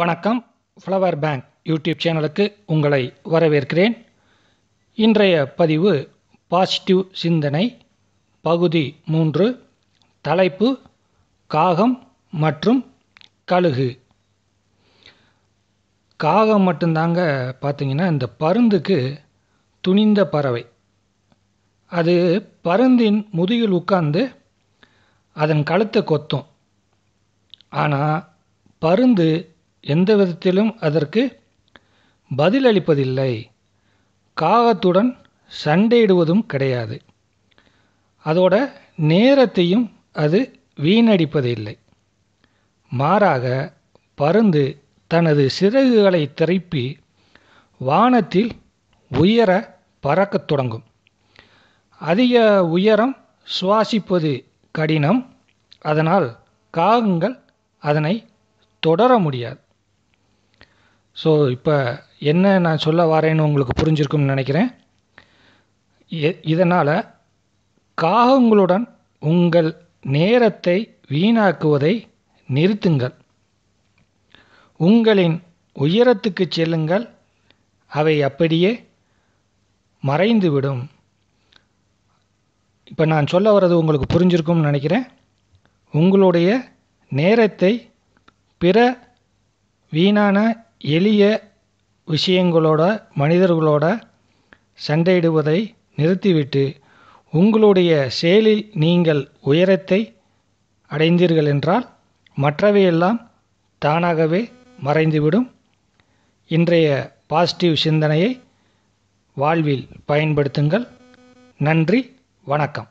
வணக்கம் flower bank YouTube சேனலுக்கு உங்களை வரவேற்கிறேன் இன்றைய பதிவு பாசிட்டிவ் சிந்தனை பகுதி மூன்று தலைப்பு காகம் மற்றும் கழுகு காகம் மட்டும்தாங்க பார்த்தீங்கன்னா இந்த பருந்துக்கு துணிந்த பறவை அது பருந்தின் முதுகில் உட்கார்ந்து அதன் கழுத்தை கொத்தும் ஆனால் பருந்து எந்த விதத்திலும் அதற்கு பதிலளிப்பதில்லை காகத்துடன் சண்டையிடுவதும் கிடையாது அதோட நேரத்தையும் அது வீணடிப்பதில்லை மாறாக பருந்து தனது சிறகுகளை திரைப்பி வானத்தில் உயர பறக்கத் தொடங்கும் அதிக உயரம் சுவாசிப்பது கடினம் அதனால் காகங்கள் அதனை தொடர முடியாது ஸோ இப்போ என்ன நான் சொல்ல வரேன்னு உங்களுக்கு புரிஞ்சுருக்கும்னு நினைக்கிறேன் இதனால் காகங்களுடன் உங்கள் நேரத்தை வீணாக்குவதை நிறுத்துங்கள் உங்களின் உயரத்துக்கு செல்லுங்கள் அவை அப்படியே மறைந்துவிடும் இப்போ நான் சொல்ல வர்றது உங்களுக்கு புரிஞ்சிருக்கும்னு நினைக்கிறேன் உங்களுடைய நேரத்தை பிற வீணான எளிய விஷயங்களோட மனிதர்களோட சண்டையிடுவதை நிறுத்திவிட்டு உங்களுடைய செயலில் நீங்கள் உயரத்தை அடைந்தீர்கள் என்றால் மற்றவையெல்லாம் தானாகவே மறைந்துவிடும் இன்றைய பாசிட்டிவ் சிந்தனையை வாழ்வில் பயன்படுத்துங்கள் நன்றி வணக்கம்